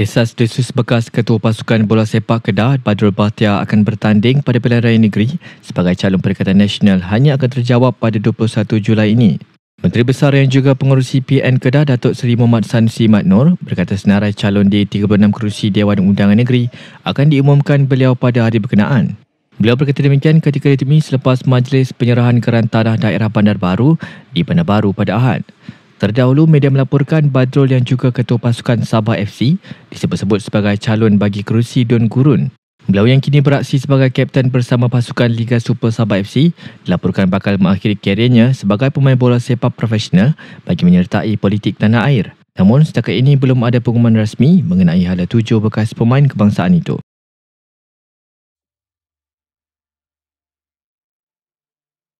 Desas-desus bekas Ketua Pasukan Bola Sepak Kedah Badrul Bahtiar akan bertanding pada pilihan raya negeri sebagai calon Perikatan Nasional hanya akan terjawab pada 21 Julai ini. Menteri Besar yang juga pengurusi PN Kedah Datuk Seri Muhammad Sansi Mat Nur berkata senarai calon di 36 kerusi Dewan Undangan Negeri akan diumumkan beliau pada hari berkenaan. Beliau berkata demikian ketika ditemui selepas majlis penyerahan keran tanah daerah Bandar Baru di Bandar Baru pada Ahad. Terdahulu, media melaporkan Badrul yang juga ketua pasukan Sabah FC disebut-sebut sebagai calon bagi kerusi Don Gurun. Beliau yang kini beraksi sebagai kapten bersama pasukan Liga Super Sabah FC dilaporkan bakal mengakhiri kariernya sebagai pemain bola sepak profesional bagi menyertai politik tanah air. Namun, setakat ini belum ada pengumuman rasmi mengenai hala tujuh bekas pemain kebangsaan itu.